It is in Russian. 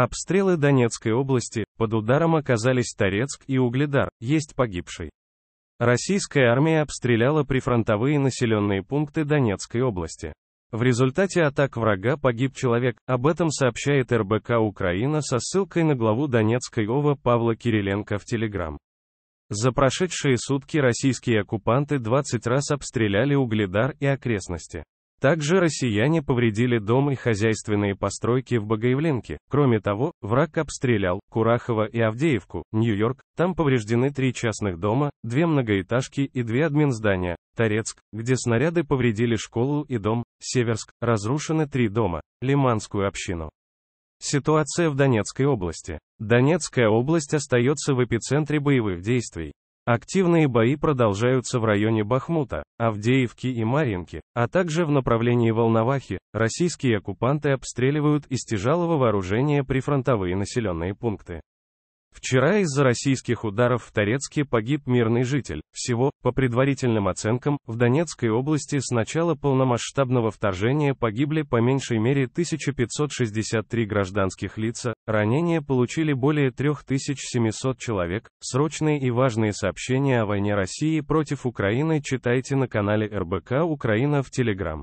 Обстрелы Донецкой области, под ударом оказались Торецк и Угледар, есть погибший. Российская армия обстреляла прифронтовые населенные пункты Донецкой области. В результате атак врага погиб человек, об этом сообщает РБК Украина со ссылкой на главу Донецкой ОВА Павла Кириленко в Телеграм. За прошедшие сутки российские оккупанты 20 раз обстреляли Угледар и окрестности. Также россияне повредили дом и хозяйственные постройки в Богоявленке. Кроме того, враг обстрелял Курахова и Авдеевку, Нью-Йорк, там повреждены три частных дома, две многоэтажки и две админздания, Торецк, где снаряды повредили школу и дом, Северск, разрушены три дома, Лиманскую общину. Ситуация в Донецкой области. Донецкая область остается в эпицентре боевых действий. Активные бои продолжаются в районе Бахмута, Авдеевки и Маринки, а также в направлении Волновахи. Российские оккупанты обстреливают из тяжелого вооружения прифронтовые населенные пункты. Вчера из-за российских ударов в Торецке погиб мирный житель. Всего, по предварительным оценкам, в Донецкой области с начала полномасштабного вторжения погибли по меньшей мере 1563 гражданских лица, ранения получили более 3700 человек. Срочные и важные сообщения о войне России против Украины читайте на канале РБК Украина в Телеграм.